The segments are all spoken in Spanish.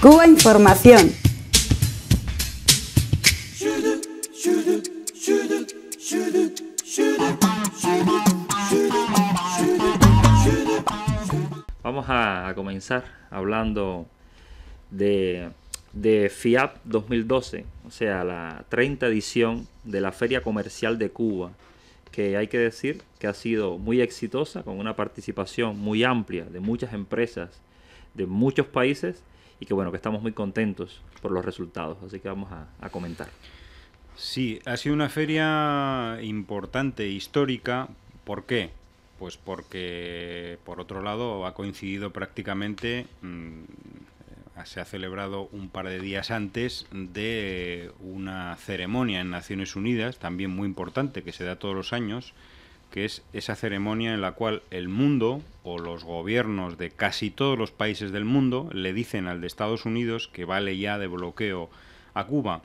Cuba Información. Vamos a, comenzar hablando de, de, FIAP 2012, o sea, la 30 edición de la Feria Comercial de Cuba, que hay que decir que ha sido muy exitosa, con una participación muy amplia de muchas empresas de muchos países y que bueno, que estamos muy contentos por los resultados, así que vamos a, comentar. Sí, ha sido una feria importante, histórica, ¿por qué? Pues porque, por otro lado, ha coincidido prácticamente, mm, se ha celebrado un par de días antes de una ceremonia en Naciones Unidas, también muy importante, que se da todos los años, que es esa ceremonia en la cual el mundo o los gobiernos de casi todos los países del mundo le dicen al de Estados Unidos que vale ya de bloqueo a Cuba.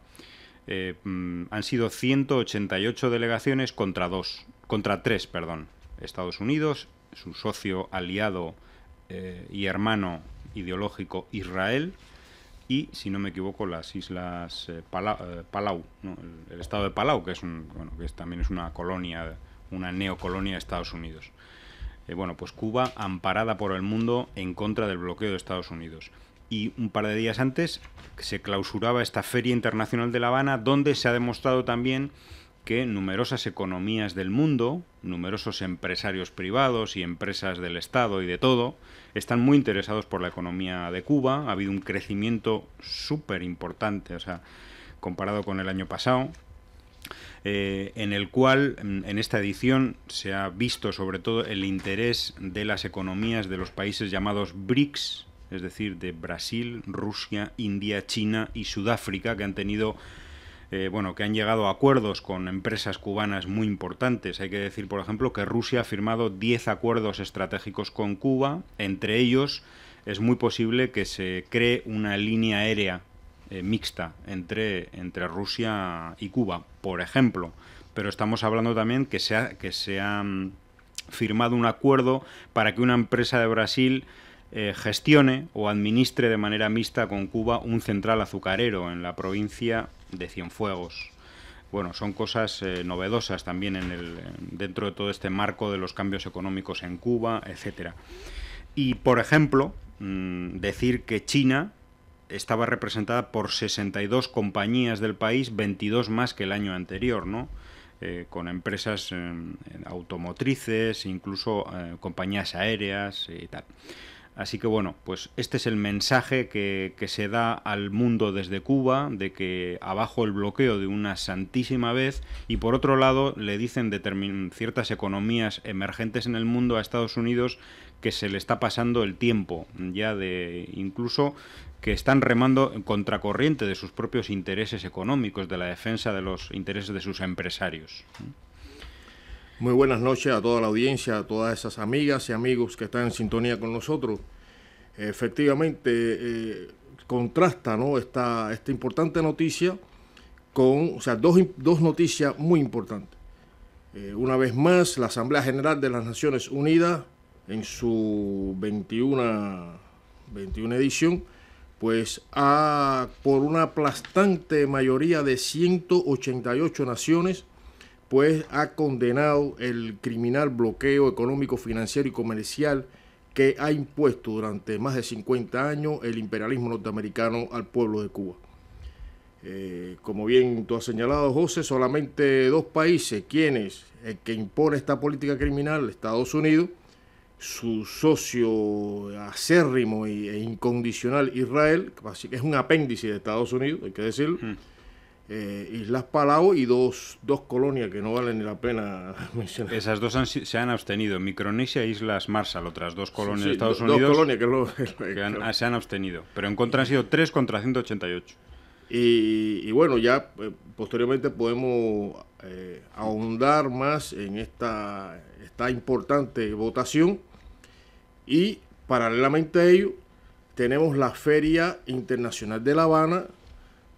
Eh, mm, han sido 188 delegaciones contra dos, contra tres, perdón. Estados Unidos, su socio aliado eh, y hermano ideológico Israel y, si no me equivoco, las islas eh, Palau, el, estado de Palau, que es bueno, que también es una colonia una neocolonia de Estados Unidos. Eh, bueno, pues Cuba amparada por el mundo en contra del bloqueo de Estados Unidos. Y un par de días antes se clausuraba esta Feria Internacional de La Habana, donde se ha demostrado también que numerosas economías del mundo, numerosos empresarios privados y empresas del Estado y de todo, están muy interesados por la economía de Cuba. Ha habido un crecimiento súper importante, o sea, comparado con el año pasado, eh, en el cual mm, en esta edición se ha visto sobre todo el interés de las economías de los países llamados BRICS, es decir, de Brasil, Rusia, India, China y Sudáfrica, que han tenido eh, bueno, que han llegado a acuerdos con empresas cubanas muy importantes. Hay que decir, por ejemplo, que Rusia ha firmado 10 acuerdos estratégicos con Cuba. Entre ellos, es muy posible que se cree una línea aérea eh, mixta entre, entre Rusia y Cuba, por ejemplo. Pero estamos hablando también que se ha, que se ha mm, firmado un acuerdo para que una empresa de Brasil eh, gestione o administre de manera mixta con Cuba un central azucarero en la provincia de Cienfuegos. Bueno, son cosas eh, novedosas también en el, dentro de todo este marco de los cambios económicos en Cuba, etc. Y, por ejemplo, mm, decir que China estaba representada por 62 compañías del país, 22 más que el año anterior, ¿no? Eh, con empresas eh, automotrices, incluso eh, compañías aéreas y tal. Así que bueno, pues este es el mensaje que, que, se da al mundo desde Cuba, de que abajo el bloqueo de una santísima vez, y por otro lado le dicen ciertas economías emergentes en el mundo a Estados Unidos que se le está pasando el tiempo ya de incluso que están remando en contracorriente de sus propios intereses económicos, de la defensa de los intereses de sus empresarios. Muy buenas noches a toda la audiencia, a todas esas amigas y amigos que están en sintonía con nosotros. Efectivamente, eh, contrasta ¿no? esta, importante noticia con, o sea, dos, noticias muy importantes. Eh, una vez más, la Asamblea General de las Naciones Unidas, en su 21, 21 edición, pues ha, por una aplastante mayoría de 188 naciones, pues ha condenado el criminal bloqueo económico, financiero y comercial que ha impuesto durante más de 50 años el imperialismo norteamericano al pueblo de Cuba. Eh, como bien tú has señalado, José, solamente dos países, quienes, el eh, que impone esta política criminal, Estados Unidos, su socio acérrimo e incondicional Israel, que es un apéndice de Estados Unidos, hay que decirlo, hmm. eh, Islas Palau y dos, colonias que no valen ni la pena mencionar. Esas dos se han abstenido, Micronesia e Islas Marshall, otras dos colonias de Estados Unidos. Dos colonias que, ah, se han abstenido, pero en contra han sido tres contra 188. Y, y bueno, ya eh, posteriormente podemos eh, ahondar más en esta, esta importante votación y paralelamente a ello, tenemos la Feria Internacional de La Habana,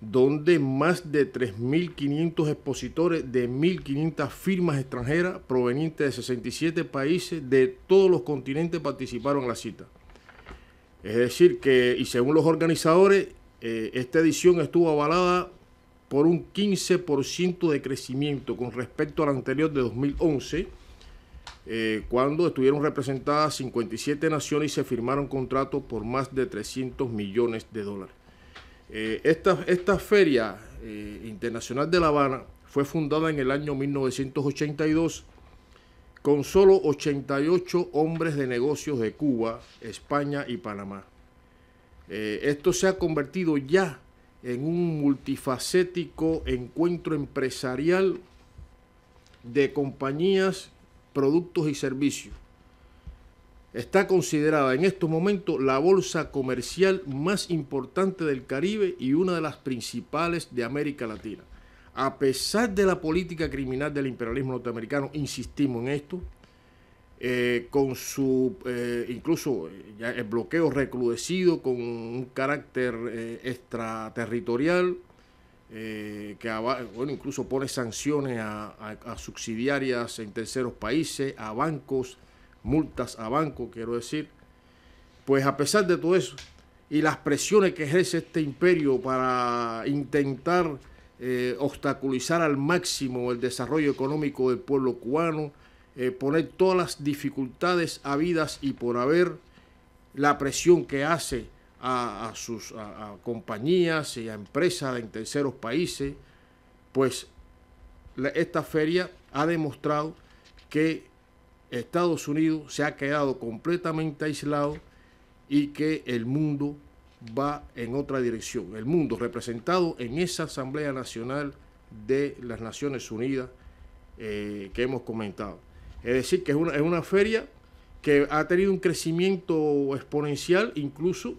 donde más de 3.500 expositores de 1.500 firmas extranjeras provenientes de 67 países de todos los continentes participaron en la cita. Es decir, que, y según los organizadores, eh, esta edición estuvo avalada por un 15% de crecimiento con respecto al anterior de 2011 eh, cuando estuvieron representadas 57 naciones y se firmaron contratos por más de 300 millones de dólares. Eh, esta, esta, feria eh, internacional de La Habana fue fundada en el año 1982 con solo 88 hombres de negocios de Cuba, España y Panamá. esto se ha convertido ya en un multifacético encuentro empresarial de compañías productos y servicios. Está considerada en estos momentos la bolsa comercial más importante del Caribe y una de las principales de América Latina. A pesar de la política criminal del imperialismo norteamericano, insistimos en esto, eh, con su eh, incluso eh, el bloqueo recrudecido con un carácter extraterritorial, eh, que bueno, incluso pone sanciones a, subsidiarias en terceros países, a bancos, multas a bancos, quiero decir. Pues a pesar de todo eso y las presiones que ejerce este imperio para intentar eh, obstaculizar al máximo el desarrollo económico del pueblo cubano, eh, poner todas las dificultades habidas y por haber, la presión que hace a, sus compañías y a empresas en terceros países, pues esta feria ha demostrado que Estados Unidos se ha quedado completamente aislado y que el mundo va en otra dirección. El mundo representado en esa Asamblea Nacional de las Naciones Unidas eh, que hemos comentado. Es decir, que es una, es una feria que ha tenido un crecimiento exponencial, incluso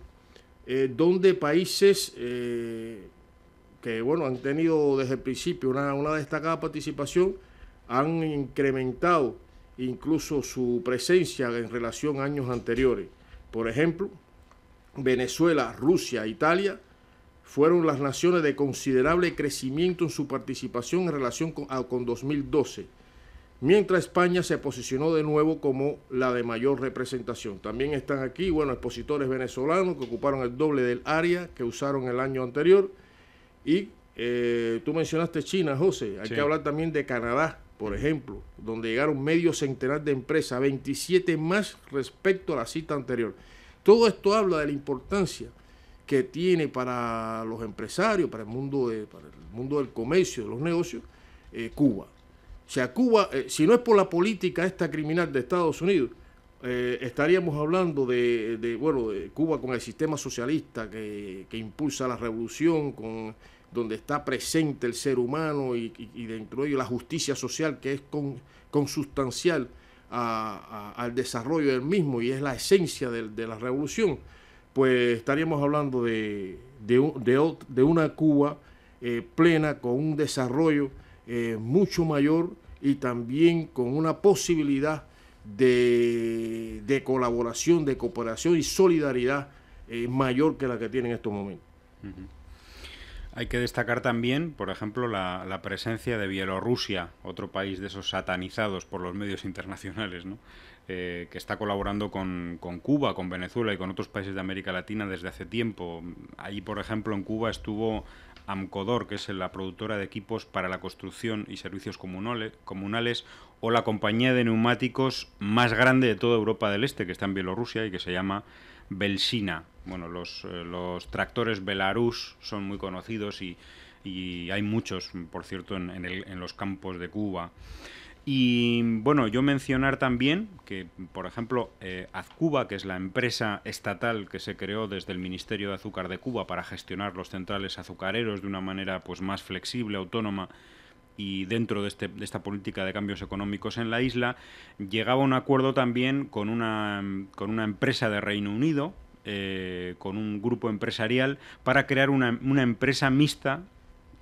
eh, donde países eh, que bueno, han tenido desde el principio una, una destacada participación, han incrementado incluso su presencia en relación a años anteriores. Por ejemplo, Venezuela, Rusia, Italia fueron las naciones de considerable crecimiento en su participación en relación con, con 2012 mientras España se posicionó de nuevo como la de mayor representación. También están aquí, bueno, expositores venezolanos que ocuparon el doble del área que usaron el año anterior. Y eh, tú mencionaste China, José, hay que hablar también de Canadá, por ejemplo, donde llegaron medio centenar de empresas, 27 más respecto a la cita anterior. Todo esto habla de la importancia que tiene para los empresarios, para el mundo, de, el mundo del comercio, de los negocios, eh, Cuba. O sea, Cuba, eh, si no es por la política esta criminal de Estados Unidos, eh, estaríamos hablando de, de de Cuba con el sistema socialista que, impulsa la revolución, con donde está presente el ser humano y, dentro de ello la justicia social que es con, consustancial al desarrollo del mismo y es la esencia de, la revolución, pues estaríamos hablando de, de una Cuba eh, plena con un desarrollo eh, mucho mayor y también con una posibilidad de, colaboración, de cooperación y solidaridad eh, mayor que la que tiene en estos momentos. Hay que destacar también, por ejemplo, la, presencia de Bielorrusia, otro país de esos satanizados por los medios internacionales, eh, que está colaborando con, con, Cuba, con Venezuela y con otros países de América Latina desde hace tiempo. Ahí, por ejemplo, en Cuba estuvo Amcodor, que es la productora de equipos para la construcción y servicios comunales, o la compañía de neumáticos más grande de toda Europa del Este, que está en Bielorrusia y que se llama Belsina. Bueno, los, eh, tractores Belarus son muy conocidos y, hay muchos, por cierto, en los campos de Cuba. Y bueno, yo mencionar también que, por ejemplo, eh, Azcuba, que es la empresa estatal que se creó desde el Ministerio de Azúcar de Cuba para gestionar los centrales azucareros de una manera pues, más flexible, autónoma y dentro de, este, esta política de cambios económicos en la isla, llegaba a un acuerdo también con una, con una empresa de Reino Unido, eh, con un grupo empresarial, para crear una, una empresa mixta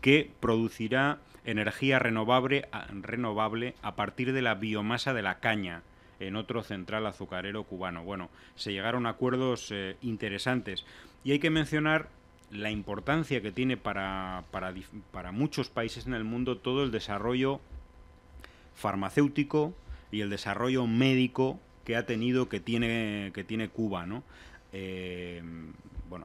que producirá energía renovable renovable a partir de la biomasa de la caña en otro central azucarero cubano. Bueno, se llegaron a acuerdos eh, interesantes y hay que mencionar la importancia que tiene para, para, para muchos países en el mundo todo el desarrollo farmacéutico y el desarrollo médico que ha tenido, que tiene, que tiene Cuba, ¿no? Eh,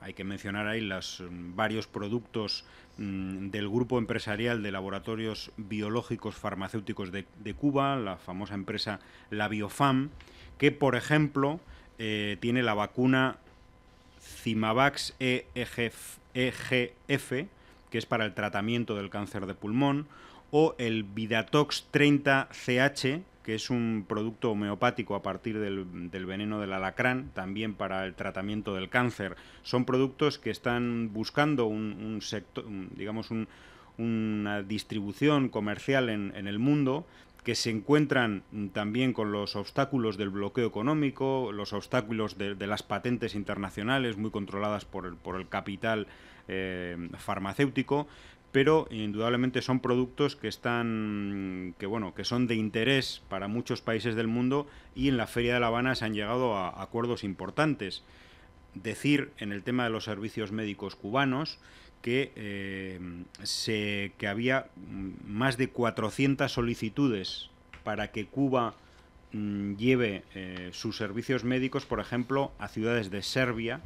hay que mencionar ahí los mm, varios productos mm, del grupo empresarial de laboratorios biológicos farmacéuticos de, Cuba, la famosa empresa La Biofam, que por ejemplo eh, tiene la vacuna Cimavax EGF, e que es para el tratamiento del cáncer de pulmón, o el Vidatox 30CH, que es un producto homeopático a partir del, veneno del alacrán, también para el tratamiento del cáncer. Son productos que están buscando un, sector, digamos, una distribución comercial en, el mundo que se encuentran también con los obstáculos del bloqueo económico, los obstáculos de, las patentes internacionales muy controladas por el, por el capital eh, farmacéutico, pero indudablemente son productos que están que bueno que son de interés para muchos países del mundo y en la feria de La Habana se han llegado a acuerdos importantes decir en el tema de los servicios médicos cubanos que, eh, que había más de 400 solicitudes para que Cuba mm, lleve eh, sus servicios médicos, por ejemplo, a ciudades de Serbia,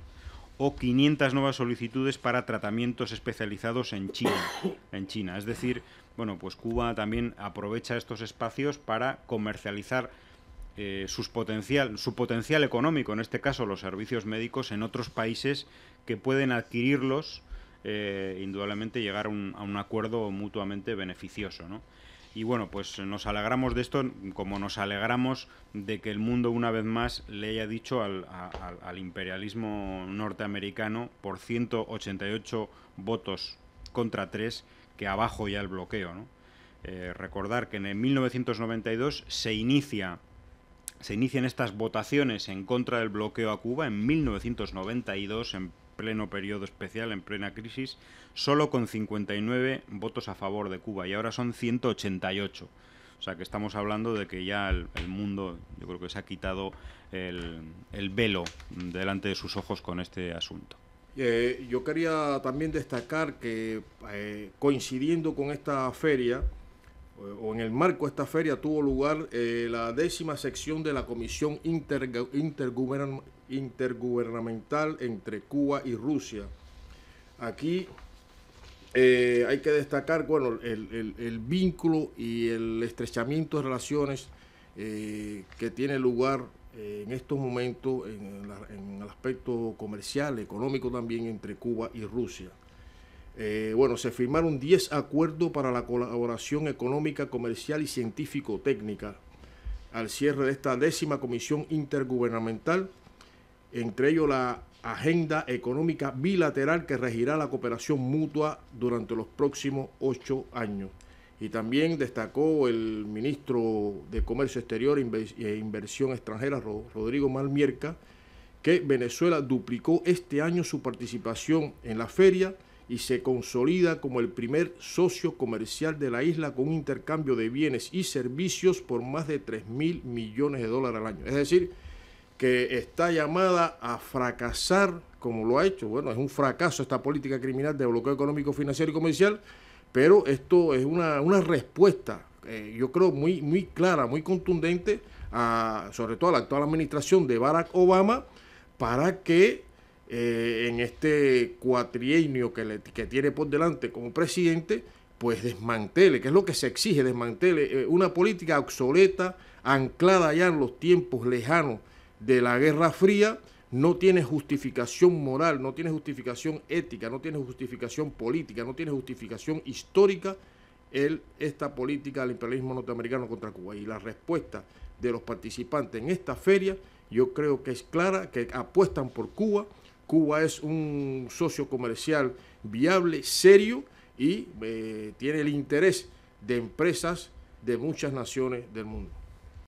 o 500 nuevas solicitudes para tratamientos especializados en China. En China. Es decir, bueno, pues Cuba también aprovecha estos espacios para comercializar eh, potencial, su potencial económico, en este caso los servicios médicos, en otros países que pueden adquirirlos, eh, indudablemente llegar a un, acuerdo mutuamente beneficioso. Y bueno, pues nos alegramos de esto, como nos alegramos de que el mundo una vez más le haya dicho al, al imperialismo norteamericano por 188 votos contra 3 que abajo ya el bloqueo. Eh, recordar que en 1992 se inicia se inician estas votaciones en contra del bloqueo a Cuba en 1992 en pleno periodo especial, en plena crisis, solo con 59 votos a favor de Cuba y ahora son 188. O sea que estamos hablando de que ya el, mundo, yo creo que se ha quitado el, velo delante de sus ojos con este asunto. Eh, yo quería también destacar que eh, coincidiendo con esta feria, o en el marco de esta feria tuvo lugar eh, la décima sección de la Comisión Intergubernamental intergubernamental entre Cuba y Rusia. Aquí eh, hay que destacar bueno, el, el, vínculo y el estrechamiento de relaciones eh, que tiene lugar eh, en estos momentos en, en, el aspecto comercial, económico también entre Cuba y Rusia. bueno, se firmaron 10 acuerdos para la colaboración económica, comercial y científico-técnica al cierre de esta décima comisión intergubernamental entre ellos la agenda económica bilateral que regirá la cooperación mutua durante los próximos ocho años. Y también destacó el ministro de Comercio Exterior e, e Inversión Extranjera, Rodrigo Malmierca, que Venezuela duplicó este año su participación en la feria y se consolida como el primer socio comercial de la isla con intercambio de bienes y servicios por más de 3 mil millones de dólares al año. Es decir, que está llamada a fracasar como lo ha hecho. Bueno, es un fracaso esta política criminal de bloqueo económico, financiero y comercial, pero esto es una, respuesta, eh, yo creo, muy, muy clara, muy contundente, sobre todo a la actual administración de Barack Obama, para que eh, en este cuatrienio que, le, tiene por delante como presidente, pues desmantele, que es lo que se exige, desmantele eh, una política obsoleta, anclada ya en los tiempos lejanos de la Guerra Fría no tiene justificación moral, no tiene justificación ética, no tiene justificación política, no tiene justificación histórica esta política del imperialismo norteamericano contra Cuba. Y la respuesta de los participantes en esta feria yo creo que es clara, que apuestan por Cuba. Cuba es un socio comercial viable, serio y eh, tiene el interés de empresas de muchas naciones del mundo.